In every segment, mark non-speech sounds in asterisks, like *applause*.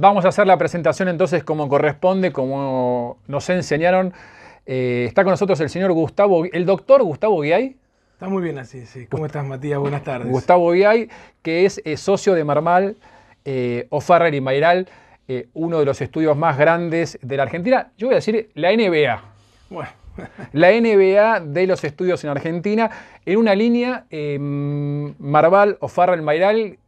vamos a hacer la presentación entonces como corresponde, como nos enseñaron. Eh, está con nosotros el señor Gustavo, el doctor Gustavo Guiay. Está muy bien así, sí. ¿Cómo estás, Matías? Buenas tardes. Gustavo Guiay, que es eh, socio de Marmal, eh, O'Farrell y Mairal, eh, uno de los estudios más grandes de la Argentina. Yo voy a decir la NBA. Bueno. la NBA de los estudios en Argentina, en una línea, Marval, O'Farrell, Mairal,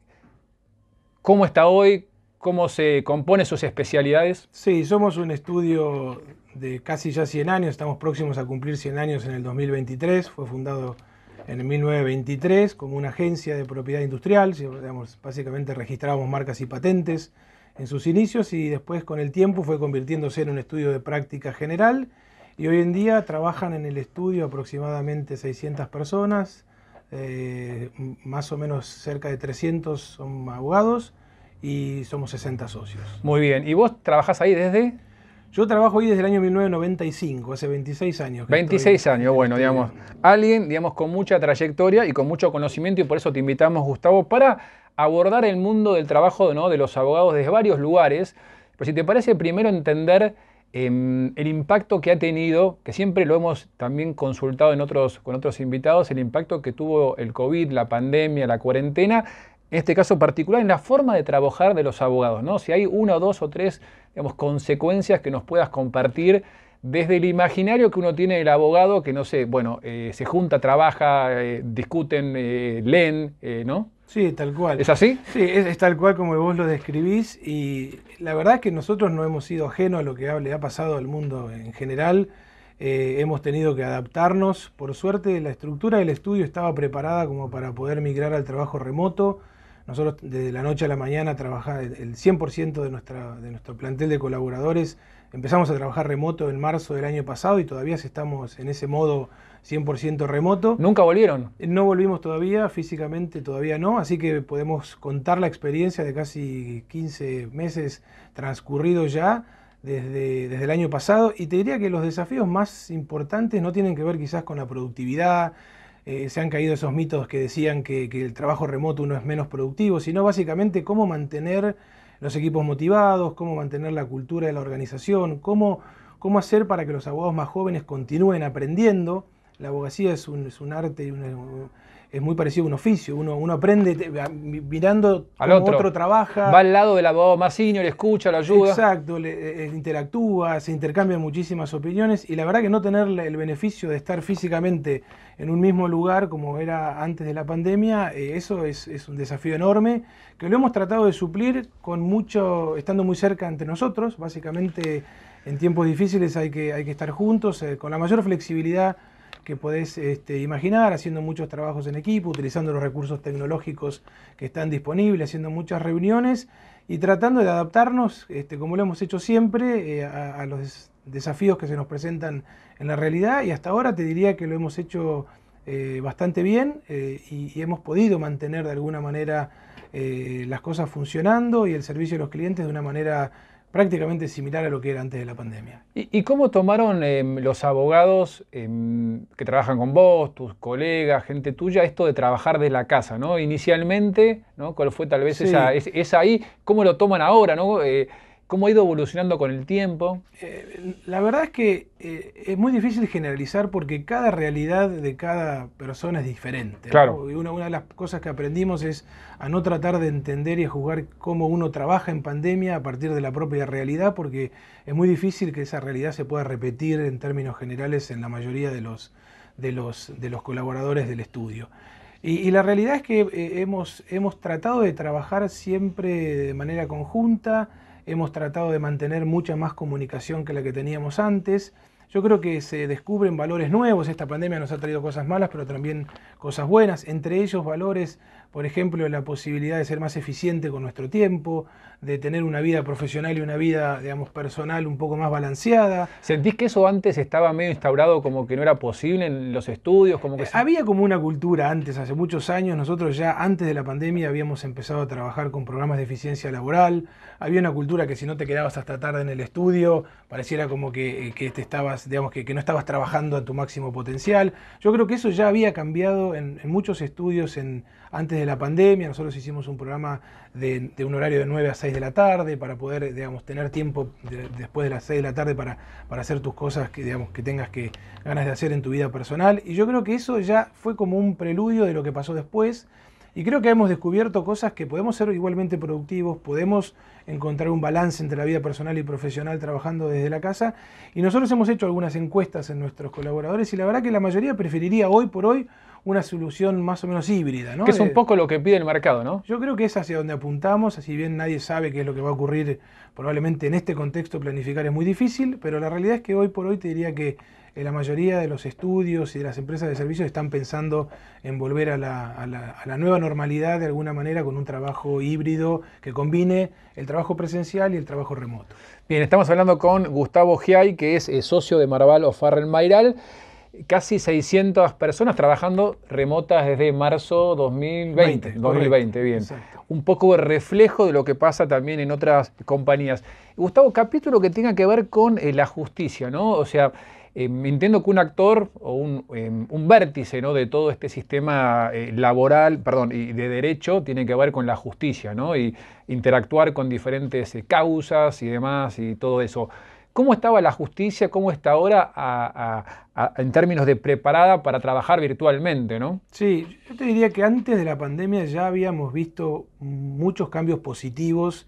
¿Cómo está hoy? cómo se compone sus especialidades? Sí, somos un estudio de casi ya 100 años, estamos próximos a cumplir 100 años en el 2023, fue fundado en 1923 como una agencia de propiedad industrial, básicamente registrábamos marcas y patentes en sus inicios y después con el tiempo fue convirtiéndose en un estudio de práctica general y hoy en día trabajan en el estudio aproximadamente 600 personas, eh, más o menos cerca de 300 son abogados y somos 60 socios. Muy bien, ¿y vos trabajás ahí desde? Yo trabajo ahí desde el año 1995, hace 26 años. 26 años, bueno, este digamos, alguien, digamos, con mucha trayectoria y con mucho conocimiento y por eso te invitamos, Gustavo, para abordar el mundo del trabajo de los abogados desde varios lugares. Pero si te parece, primero entender em, el impacto que ha tenido, que siempre lo hemos también consultado en otros, con otros invitados, el impacto que tuvo el COVID, la pandemia, la cuarentena en este caso particular, en la forma de trabajar de los abogados, ¿no? Si hay una, dos o tres, digamos, consecuencias que nos puedas compartir desde el imaginario que uno tiene del abogado, que no sé, bueno, eh, se junta, trabaja, eh, discuten, eh, leen, ¿no? Sí, tal cual. ¿Es así? Sí, es, tal cual como vos lo describís y la verdad es que nosotros no hemos sido ajenos a lo que le ha pasado al mundo en general. hemos tenido que adaptarnos. Por suerte, la estructura del estudio estaba preparada como para poder migrar al trabajo remoto nosotros desde la noche a la mañana trabajamos el 100% de, nuestra, de nuestro plantel de colaboradores. Empezamos a trabajar remoto en marzo del año pasado y todavía estamos en ese modo 100% remoto. ¿Nunca volvieron? No volvimos todavía, físicamente todavía no, así que podemos contar la experiencia de casi 15 meses transcurridos ya desde, desde el año pasado y te diría que los desafíos más importantes no tienen que ver quizás con la productividad, eh, se han caído esos mitos que decían que, el trabajo remoto no es menos productivo, sino básicamente cómo mantener los equipos motivados, cómo mantener la cultura de la organización, cómo, cómo hacer para que los abogados más jóvenes continúen aprendiendo. La abogacía es un, es un arte y una, es muy parecido a un oficio. Uno, uno aprende mirando al otro. trabaja. Va al lado del abogado más le escucha, lo ayuda. Exacto, le, eh, eh, interactúa, se intercambian muchísimas opiniones y la verdad que no tener el beneficio de estar físicamente en un mismo lugar como era antes de la pandemia, eh, eso es, un desafío enorme que lo hemos tratado de suplir con mucho, estando muy cerca entre nosotros, básicamente en tiempos difíciles hay que, hay que estar juntos, con la mayor flexibilidad que podés este, imaginar, haciendo muchos trabajos en equipo, utilizando los recursos tecnológicos que están disponibles, haciendo muchas reuniones y tratando de adaptarnos, este, como lo hemos hecho siempre, eh, a, los desafíos que se nos presentan en la realidad y hasta ahora te diría que lo hemos hecho eh, bastante bien eh, y, hemos podido mantener de alguna manera las cosas funcionando y el servicio de los clientes de una manera prácticamente similar a lo que era antes de la pandemia. ¿Y, cómo tomaron eh, los abogados eh, que trabajan con vos, tus colegas, gente tuya, esto de trabajar desde la casa? ¿no? Inicialmente, ¿no? ¿cuál fue tal vez esa, ahí? ¿Cómo lo toman ahora? ¿no? Eh, cómo ha ido evolucionando con el tiempo. Eh, la verdad es que eh, es muy difícil generalizar porque cada realidad de cada persona es diferente. Claro. Una, de las cosas que aprendimos es a no tratar de entender y juzgar cómo uno trabaja en pandemia a partir de la propia realidad, porque es muy difícil que esa realidad se pueda repetir en términos generales en la mayoría de los, de los, colaboradores del estudio. Y, la realidad es que eh, hemos, hemos tratado de trabajar siempre de manera conjunta, hemos tratado de mantener mucha más comunicación que la que teníamos antes. Yo creo que se descubren valores nuevos, esta pandemia nos ha traído cosas malas, pero también cosas buenas, entre ellos valores, por ejemplo, la posibilidad de ser más eficiente con nuestro tiempo, de tener una vida profesional y una vida, digamos, personal un poco más balanceada. ¿Sentís que eso antes estaba medio instaurado como que no era posible en los estudios? Eh, había como una cultura antes, hace muchos años, nosotros ya antes de la pandemia habíamos empezado a trabajar con programas de eficiencia laboral, había una cultura que si no te quedabas hasta tarde en el estudio, pareciera como que, eh, que te estabas que, no estabas trabajando a tu máximo potencial. Yo creo que eso ya había cambiado en, muchos estudios en, antes de la pandemia. Nosotros hicimos un programa de, un horario de 9 a 6 de la tarde para poder, digamos, tener tiempo después de las 6 de la tarde para, para hacer tus cosas que, digamos, que tengas que, ganas de hacer en tu vida personal. Y yo creo que eso ya fue como un preludio de lo que pasó después y creo que hemos descubierto cosas que podemos ser igualmente productivos, podemos encontrar un balance entre la vida personal y profesional trabajando desde la casa. Y nosotros hemos hecho algunas encuestas en nuestros colaboradores y la verdad que la mayoría preferiría hoy por hoy una solución más o menos híbrida. ¿no? Que es un eh, poco lo que pide el mercado, ¿no? Yo creo que es hacia donde apuntamos, Así bien nadie sabe qué es lo que va a ocurrir, probablemente en este contexto planificar es muy difícil, pero la realidad es que hoy por hoy te diría que eh, la mayoría de los estudios y de las empresas de servicios están pensando en volver a la, nueva normalidad de alguna manera con un trabajo híbrido que combine el trabajo presencial y el trabajo remoto. Bien, estamos hablando con Gustavo Giay, que es eh, socio de Marval Farrell Mayral. casi 600 personas trabajando remotas desde marzo 2020. 2020, bien. Un poco de reflejo de lo que pasa también en otras compañías. Gustavo, capítulo que tenga que ver con eh, la justicia, ¿no? O sea, Em, entiendo que un actor o un, em, vértice de todo este sistema eh, laboral, y de derecho tiene que ver con la justicia, ¿no? Y interactuar con diferentes eh, causas y demás y todo eso. ¿Cómo estaba la justicia, cómo está ahora en términos de preparada para trabajar virtualmente, Sí, yo te diría que antes de la pandemia ya habíamos visto muchos cambios positivos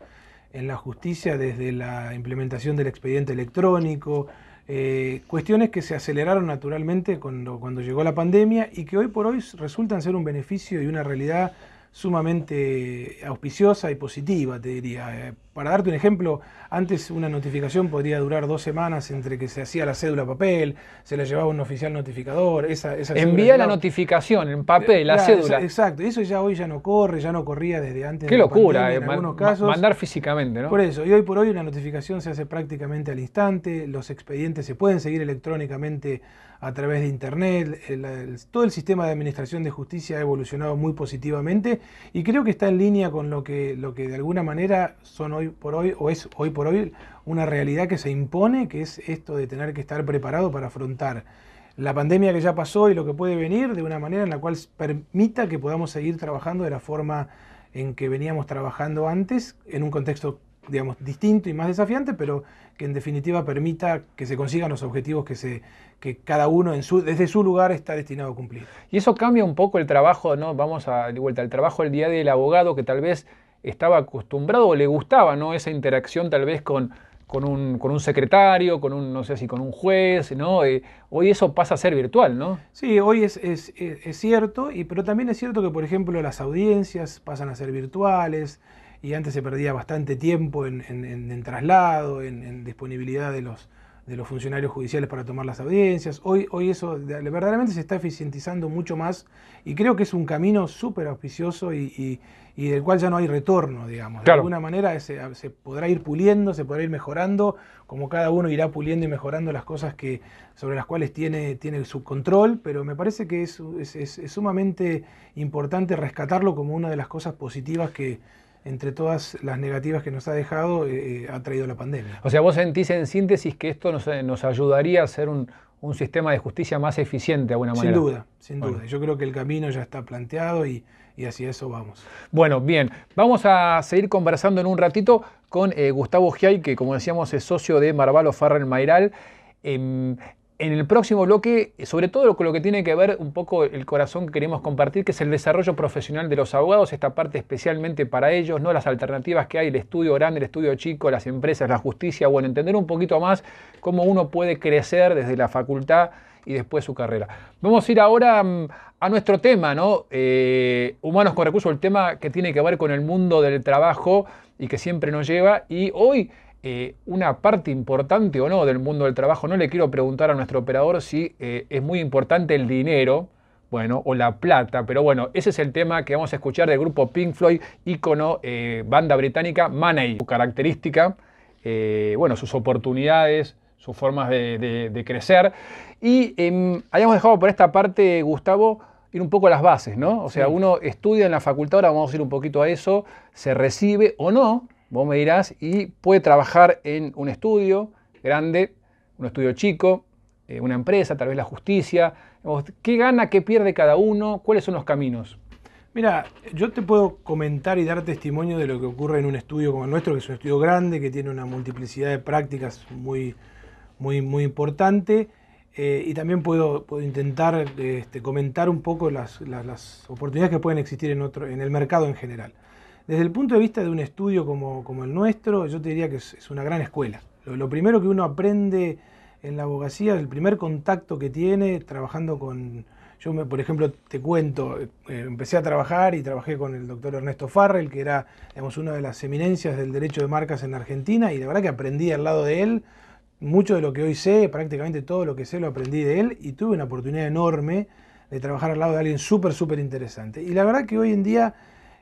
en la justicia desde la implementación del expediente electrónico, eh, cuestiones que se aceleraron naturalmente cuando, cuando llegó la pandemia y que hoy por hoy resultan ser un beneficio y una realidad sumamente auspiciosa y positiva, te diría. Eh, para darte un ejemplo, antes una notificación podría durar dos semanas entre que se hacía la cédula papel, se la llevaba un oficial notificador. Esa, Envía la notificación en papel, la, eh, cédula. exacto, eso ya hoy ya no corre, ya no corría desde antes. Qué locura, en eh, algunos casos. Mandar físicamente, ¿no? Por eso, y hoy por hoy la notificación se hace prácticamente al instante, los expedientes se pueden seguir electrónicamente a través de Internet, todo el sistema de administración de justicia ha evolucionado muy positivamente y creo que está en línea con lo que, lo que de alguna manera son hoy por hoy, o es hoy por hoy una realidad que se impone, que es esto de tener que estar preparado para afrontar la pandemia que ya pasó y lo que puede venir de una manera en la cual permita que podamos seguir trabajando de la forma en que veníamos trabajando antes, en un contexto, digamos, distinto y más desafiante, pero que en definitiva permita que se consigan los objetivos que, se, que cada uno desde su lugar está destinado a cumplir. Y eso cambia un poco el trabajo, ¿no? Vamos a, de vuelta, al trabajo el día del abogado, que tal vez estaba acostumbrado o le gustaba ¿no? esa interacción tal vez con, con, un, con un secretario, con un, no sé si con un juez, ¿no? Eh, hoy eso pasa a ser virtual, ¿no? Sí, hoy es, es, cierto, y, pero también es cierto que, por ejemplo, las audiencias pasan a ser virtuales y antes se perdía bastante tiempo en, en, traslado, en, disponibilidad de los, de los funcionarios judiciales para tomar las audiencias. Hoy, hoy eso verdaderamente se está eficientizando mucho más y creo que es un camino súper auspicioso y y del cual ya no hay retorno, digamos. De alguna manera se, podrá ir puliendo, se podrá ir mejorando, como cada uno irá puliendo y mejorando las cosas que, sobre las cuales tiene, tiene su control, pero me parece que es, es, sumamente importante rescatarlo como una de las cosas positivas que, entre todas las negativas que nos ha dejado, eh, eh, ha traído la pandemia. O sea, vos sentís en síntesis que esto nos, eh, nos ayudaría a hacer un, sistema de justicia más eficiente de alguna manera. Sin duda, sin duda. Yo creo que el camino ya está planteado y y hacia eso vamos. Bueno, bien, vamos a seguir conversando en un ratito con eh, Gustavo Giay, que como decíamos es socio de Marvalo Farrell Mairal. Em, en el próximo bloque, sobre todo con lo que tiene que ver un poco el corazón que queremos compartir, que es el desarrollo profesional de los abogados, esta parte especialmente para ellos, ¿no? Las alternativas que hay, el estudio grande, el estudio chico, las empresas, la justicia, bueno, entender un poquito más cómo uno puede crecer desde la facultad y después su carrera. Vamos a ir ahora mm, a nuestro tema, ¿no? Eh, humanos con recursos, el tema que tiene que ver con el mundo del trabajo y que siempre nos lleva. Y hoy eh, una parte importante o no del mundo del trabajo. No le quiero preguntar a nuestro operador si eh, es muy importante el dinero, bueno, o la plata, pero bueno, ese es el tema que vamos a escuchar del grupo Pink Floyd, ícono, banda británica, Money, su característica, bueno, sus oportunidades, sus formas de, crecer. Y hayamos em, habíamos dejado por esta parte, Gustavo, ir un poco a las bases, ¿no? O sea, uno estudia en la facultad, ahora vamos a ir un poquito a eso, se recibe o no, vos me dirás, y puede trabajar en un estudio grande, un estudio chico, eh, una empresa, tal vez la justicia. ¿Qué gana, qué pierde cada uno? ¿Cuáles son los caminos? Mira, yo te puedo comentar y dar testimonio de lo que ocurre en un estudio como el nuestro, que es un estudio grande, que tiene una multiplicidad de prácticas muy, muy, muy importante. Eh, y también puedo, puedo intentar este, comentar un poco las, las, oportunidades que pueden existir en, otro, en el mercado en general. Desde el punto de vista de un estudio como, como el nuestro, yo te diría que es, una gran escuela. Lo, primero que uno aprende en la abogacía, el primer contacto que tiene trabajando con... Yo, me, por ejemplo, te cuento, eh, empecé a trabajar y trabajé con el doctor Ernesto Farrell, que era hemos una de las eminencias del derecho de marcas en Argentina, y la verdad que aprendí al lado de él mucho de lo que hoy sé, prácticamente todo lo que sé, lo aprendí de él y tuve una oportunidad enorme de trabajar al lado de alguien súper, súper interesante. Y la verdad que hoy en día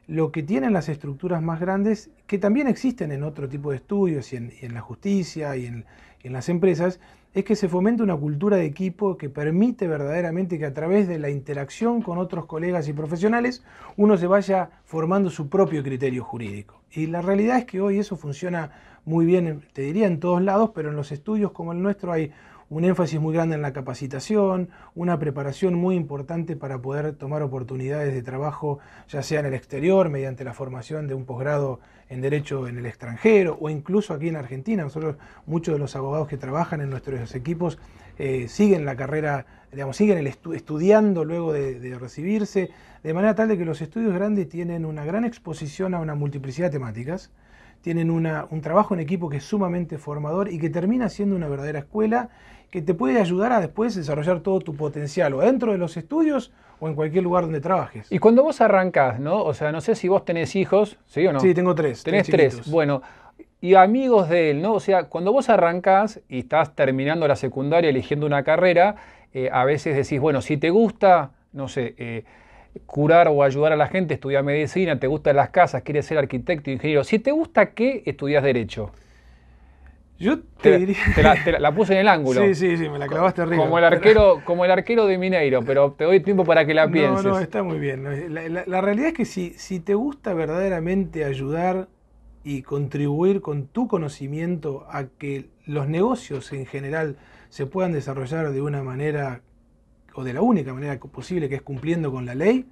lo que tienen las estructuras más grandes, que también existen en otro tipo de estudios y en, en la justicia y en, en las empresas es que se fomente una cultura de equipo que permite verdaderamente que a través de la interacción con otros colegas y profesionales uno se vaya formando su propio criterio jurídico. Y la realidad es que hoy eso funciona muy bien, te diría, en todos lados, pero en los estudios como el nuestro hay un énfasis muy grande en la capacitación, una preparación muy importante para poder tomar oportunidades de trabajo, ya sea en el exterior, mediante la formación de un posgrado en Derecho en el extranjero o incluso aquí en Argentina. Nosotros, muchos de los abogados que trabajan en nuestros equipos eh, siguen la carrera, digamos, siguen estudiando luego de, de recibirse, de manera tal de que los estudios grandes tienen una gran exposición a una multiplicidad de temáticas tienen un trabajo en equipo que es sumamente formador y que termina siendo una verdadera escuela que te puede ayudar a después desarrollar todo tu potencial, o dentro de los estudios o en cualquier lugar donde trabajes. Y cuando vos arrancás, ¿no? O sea, no sé si vos tenés hijos, ¿sí o no? Sí, tengo tres. Tenés tres, bueno. Y amigos de él, ¿no? O sea, cuando vos arrancás y estás terminando la secundaria eligiendo una carrera, eh, a veces decís, bueno, si te gusta, no sé, eh, curar o ayudar a la gente, estudiar medicina, te gustan las casas, quieres ser arquitecto, ingeniero. Si te gusta qué, estudias derecho. Yo te, *laughs* la, puse en el ángulo. Sí, sí, sí, me la clavaste arriba. Como el arquero, como el arquero de Mineiro, pero te doy tiempo para que la pienses. *laughs* No, no, está muy bien. La, realidad es que si te gusta verdaderamente ayudar y contribuir con tu conocimiento a que los negocios en general se puedan desarrollar de una manera o de la única manera posible que es cumpliendo con la ley,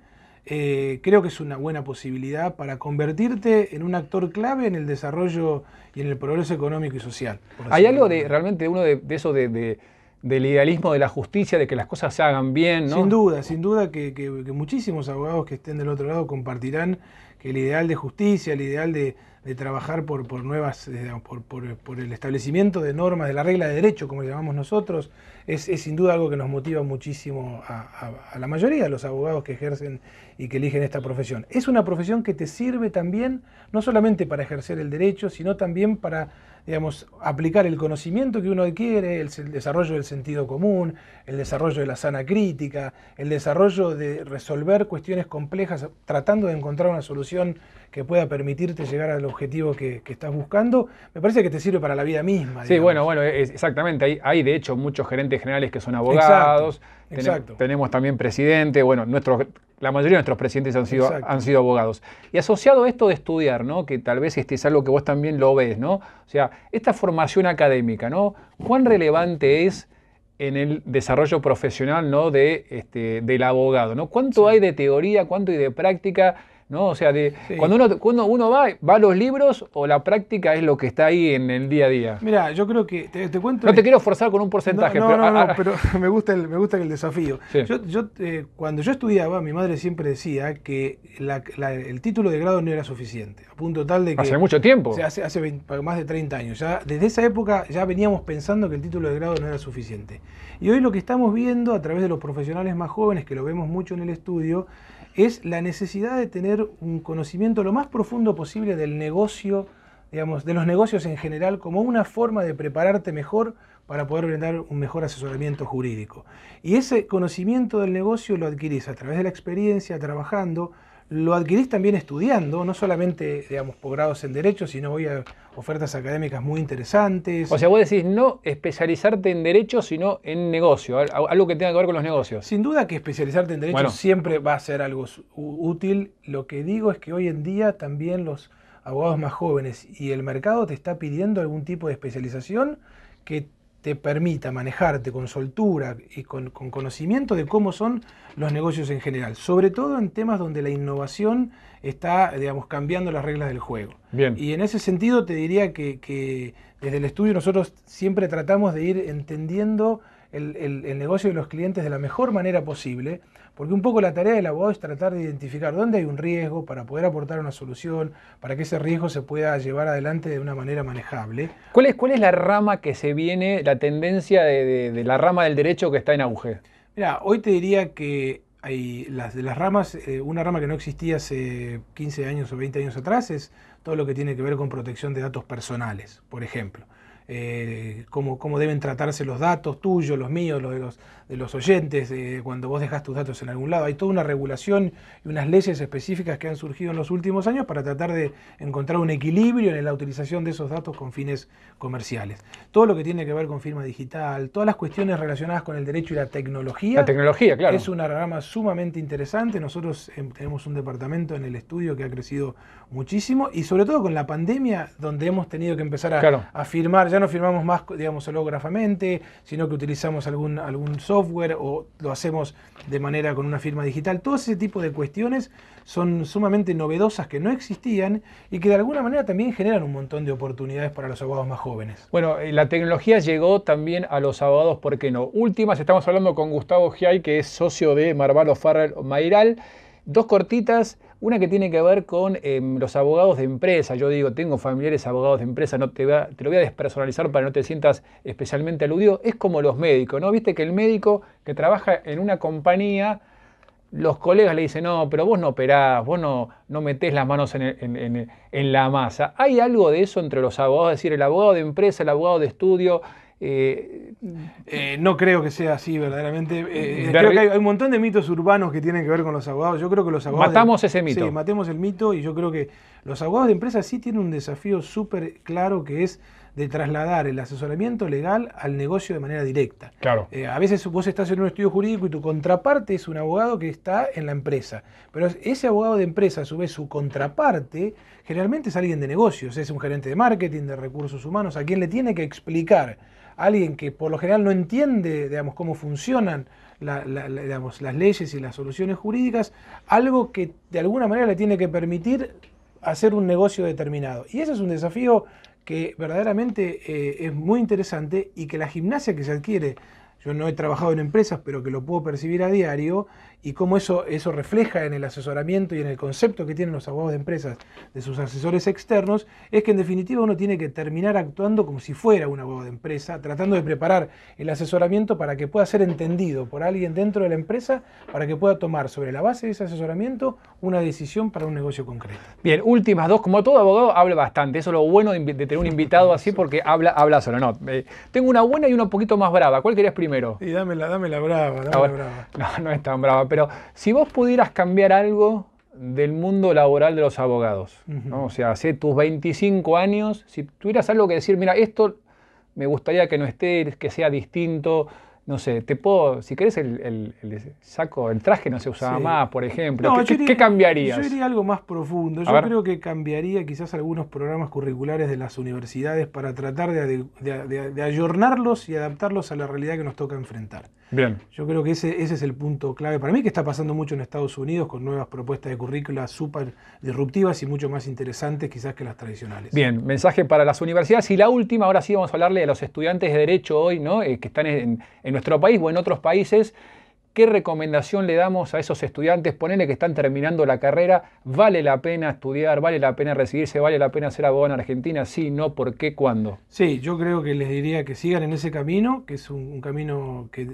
eh, creo que es una buena posibilidad para convertirte en un actor clave en el desarrollo y en el progreso económico y social. Hay algo de realmente uno de, eso del idealismo de la justicia, de que las cosas se hagan bien, ¿no? Sin duda, sin duda que muchísimos abogados que estén del otro lado compartirán que el ideal de justicia, el ideal de, de trabajar por, nuevas, eh, por, por, el establecimiento de normas, de la regla de derecho, como le llamamos nosotros, es, sin duda algo que nos motiva muchísimo a, la mayoría de los abogados que ejercen y que eligen esta profesión. Es una profesión que te sirve también, no solamente para ejercer el derecho, sino también para, digamos, aplicar el conocimiento que uno adquiere, el desarrollo del sentido común, el desarrollo de la sana crítica, el desarrollo de resolver cuestiones complejas tratando de encontrar una solución que pueda permitirte llegar al objetivo que, estás buscando, me parece que te sirve para la vida misma. Sí, bueno, bueno, exactamente. Hay, de hecho muchos gerentes generales que son abogados. Exacto, Tenemos también presidente, bueno, la mayoría de nuestros presidentes han sido, han sido abogados. Y asociado a esto de estudiar, ¿no? Que tal vez este es algo que vos también lo ves, ¿no? O sea, esta formación académica, ¿no? ¿Cuán relevante es? en el desarrollo profesional ¿no? de, este, del abogado. ¿no? ¿Cuánto hay de teoría, cuánto hay de práctica? ¿no? O sea, de, cuando, uno, cuando uno va, va a los libros o la práctica es lo que está ahí en el día a día. Mira, yo creo que te, cuento... No te quiero forzar con un porcentaje. No, no, pero, no, *laughs* pero me gusta el, me gusta el desafío. Yo, eh, cuando yo estudiaba, mi madre siempre decía que el título de grado no era suficiente, a punto tal de que... Hace mucho tiempo. hace, más de 30 años. Ya, desde esa época ya veníamos pensando que el título de grado no era suficiente. Y hoy lo que estamos viendo a través de los profesionales más jóvenes, que lo vemos mucho en el estudio, es la necesidad de tener un conocimiento lo más profundo posible del negocio, digamos, de los negocios en general, como una forma de prepararte mejor para poder brindar un mejor asesoramiento jurídico. Y ese conocimiento del negocio lo adquirís a través de la experiencia, trabajando, lo adquirís también estudiando, no solamente, digamos, por grados en Derecho, sino voy a ofertas académicas muy interesantes. O sea, vos decís no especializarte en Derecho, sino en negocio, algo que tenga que ver con los negocios. Sin duda que especializarte en Derecho siempre va a ser algo útil. Lo que digo es que hoy en día también los abogados más jóvenes y el mercado te está pidiendo algún tipo de especialización que te permita manejarte con soltura y con, conocimiento de cómo son los negocios en general, sobre todo en temas donde la innovación está, digamos, cambiando las reglas del juego. Bien. Y en ese sentido te diría que, desde el estudio nosotros siempre tratamos de ir entendiendo el negocio de los clientes de la mejor manera posible porque un poco la tarea del abogado es tratar de identificar dónde hay un riesgo para poder aportar una solución, para que ese riesgo se pueda llevar adelante de una manera manejable. ¿Cuál es, cuál es la rama que se viene, la tendencia de, la rama del derecho que está en auge? Mira, hoy te diría que hay las, de las ramas, eh, una rama que no existía hace 15 años o 20 años atrás es todo lo que tiene que ver con protección de datos personales, por ejemplo. Eh, cómo, cómo, deben tratarse los datos tuyos, los míos, los de los de los oyentes de cuando vos dejas tus datos en algún lado. Hay toda una regulación y unas leyes específicas que han surgido en los últimos años para tratar de encontrar un equilibrio en la utilización de esos datos con fines comerciales. Todo lo que tiene que ver con firma digital, todas las cuestiones relacionadas con el derecho y la tecnología. La tecnología, claro. Es una rama sumamente interesante. Nosotros em, tenemos un departamento en el estudio que ha crecido muchísimo y sobre todo con la pandemia donde hemos tenido que empezar a, firmar. Ya no firmamos más, digamos, holografamente, sino que utilizamos algún, algún software o lo hacemos de manera con una firma digital. Todo ese tipo de cuestiones son sumamente novedosas que no existían y que de alguna manera también generan un montón de oportunidades para los abogados más jóvenes. Bueno, eh, la tecnología llegó también a los abogados, ¿por qué no? Últimas, estamos hablando con Gustavo Giay, que es socio de Marvalo Farrell Mairal. Dos cortitas. Una que tiene que ver con em, los abogados de empresa. Yo digo, tengo familiares abogados de empresa, no te, lo voy a despersonalizar para no te sientas especialmente aludido. Es como los médicos, ¿no? Viste que el médico que trabaja en una compañía los colegas le dicen, no, pero vos no operás, vos no, no metés las manos en, en, la masa. ¿Hay algo de eso entre los abogados? Es decir, el abogado de empresa, el abogado de estudio, eh, eh, no creo que sea así verdaderamente. Eh, mm. creo que hay, un montón de mitos urbanos que tienen que ver con los abogados. Yo creo que los abogados... Matamos ese mito. Sí, matemos el mito y yo creo que los abogados de empresas sí tienen un desafío súper claro que es de trasladar el asesoramiento legal al negocio de manera directa. Claro. Eh, a veces vos estás en un estudio jurídico y tu contraparte es un abogado que está en la empresa. Pero ese abogado de empresa, a su vez, su contraparte, generalmente es alguien de negocios, es un gerente de marketing, de recursos humanos, a quien le tiene que explicar a alguien que por lo general no entiende digamos, cómo funcionan las leyes y las soluciones jurídicas, algo que de alguna manera le tiene que permitir hacer un negocio determinado. Y ese es un desafío que verdaderamente eh, es muy interesante y que la gimnasia que se adquiere, yo no he trabajado en empresas, pero que lo puedo percibir a diario, y cómo eso, eso refleja en el asesoramiento y en el concepto que tienen los abogados de empresas de sus asesores externos, es que en definitiva uno tiene que terminar actuando como si fuera un abogado de empresa, tratando de preparar el asesoramiento para que pueda ser entendido por alguien dentro de la empresa, para que pueda tomar sobre la base de ese asesoramiento una decisión para un negocio concreto. Bien, últimas dos, como todo abogado habla bastante, eso es lo bueno de, tener un invitado así porque habla, habla solo, no. Eh, tengo una buena y una un poquito más brava, ¿cuál querías primero? Y dámela, dámela brava, dámela brava. No, no es tan brava pero si vos pudieras cambiar algo del mundo laboral de los abogados, ¿no? o sea, hace tus 25 años, si tuvieras algo que decir, mira, esto me gustaría que no esté, que sea distinto, no sé, te puedo, si querés el, el, saco, el traje no se usaba más, por ejemplo. ¿Qué, cambiarías? Yo diría algo más profundo. yo creo que cambiaría quizás algunos programas curriculares de las universidades para tratar de, ayornarlos y adaptarlos a la realidad que nos toca enfrentar. Bien. Yo creo que ese, ese es el punto clave para mí, que está pasando mucho en Estados Unidos con nuevas propuestas de currícula súper disruptivas y mucho más interesantes quizás que las tradicionales. Bien, mensaje para las universidades. Y la última, ahora sí vamos a hablarle a los estudiantes de Derecho hoy, ¿no? Eh, que están en nuestro país o en otros países, ¿qué recomendación le damos a esos estudiantes? Ponele que están terminando la carrera, ¿vale la pena estudiar? ¿Vale la pena recibirse? ¿Vale la pena ser abogado en Argentina? si, no, ¿por qué? ¿Cuándo? Sí, yo creo que les diría que sigan en ese camino, que es un, camino eh,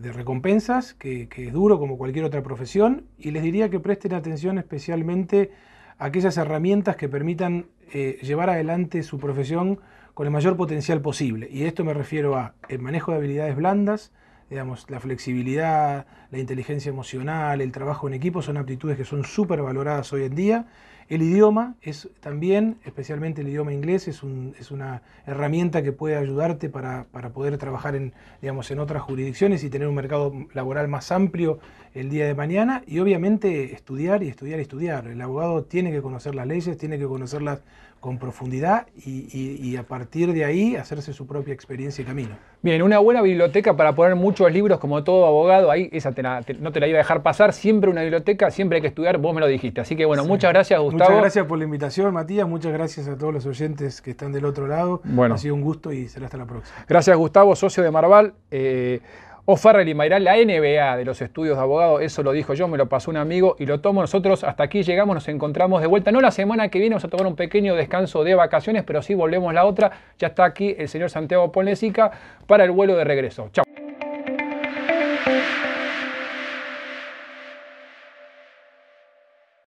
de recompensas, que, es duro como cualquier otra profesión, y les diría que presten atención especialmente a aquellas herramientas que permitan eh, llevar adelante su profesión con el mayor potencial posible. Y esto me refiero a el manejo de habilidades blandas, digamos, la flexibilidad, la inteligencia emocional, el trabajo en equipo, son aptitudes que son súper valoradas hoy en día. El idioma es también, especialmente el idioma inglés, es, es una herramienta que puede ayudarte para, poder trabajar en, digamos, en otras jurisdicciones y tener un mercado laboral más amplio el día de mañana. Y obviamente estudiar y estudiar y estudiar. El abogado tiene que conocer las leyes, tiene que conocer las con profundidad y, a partir de ahí hacerse su propia experiencia y camino. Bien, una buena biblioteca para poner muchos libros, como todo abogado, ahí esa no te la iba a dejar pasar, siempre una biblioteca, siempre hay que estudiar, vos me lo dijiste. Así que bueno, muchas gracias Gustavo. Muchas gracias por la invitación, Matías, muchas gracias a todos los oyentes que están del otro lado. Bueno. Ha sido un gusto y será hasta la próxima. Gracias Gustavo, socio de Marval. Eh, o y la NBA de los estudios de abogados, eso lo dijo yo, me lo pasó un amigo y lo tomo nosotros. Hasta aquí llegamos, nos encontramos de vuelta. No la semana que viene, vamos a tomar un pequeño descanso de vacaciones, pero sí volvemos la otra. Ya está aquí el señor Santiago Polnesica para el vuelo de regreso. Chao.